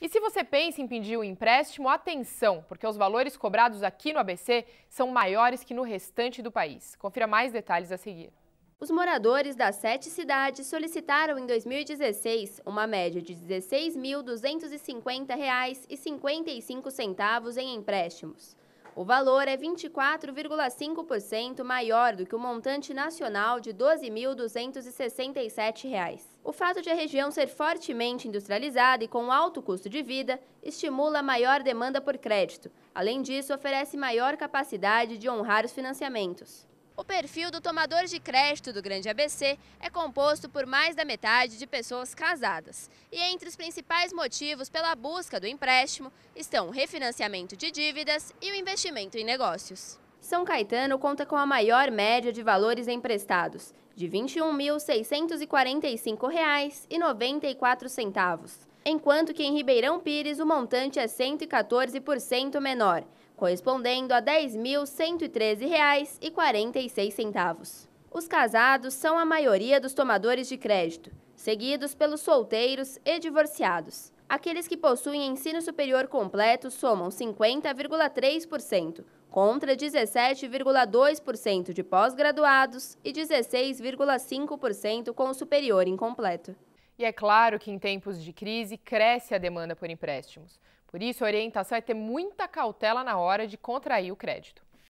E se você pensa em pedir o um empréstimo, atenção, porque os valores cobrados aqui no ABC são maiores que no restante do país. Confira mais detalhes a seguir. Os moradores das sete cidades solicitaram em 2016 uma média de R$ 16.250,55 em empréstimos. O valor é 24,5% maior do que o montante nacional de R$ 12.267. O fato de a região ser fortemente industrializada e com alto custo de vida estimula maior demanda por crédito. Além disso, oferece maior capacidade de honrar os financiamentos. O perfil do tomador de crédito do Grande ABC é composto por mais da metade de pessoas casadas. E entre os principais motivos pela busca do empréstimo estão o refinanciamento de dívidas e o investimento em negócios. São Caetano conta com a maior média de valores emprestados, de R$ 21.645,94, enquanto que em Ribeirão Pires o montante é 114% menor, correspondendo a R$ 10.113,46. Os casados são a maioria dos tomadores de crédito, seguidos pelos solteiros e divorciados. Aqueles que possuem ensino superior completo somam 50,3%, contra 17,2% de pós-graduados e 16,5% com o superior incompleto. E é claro que em tempos de crise cresce a demanda por empréstimos. Por isso, a orientação é ter muita cautela na hora de contrair o crédito.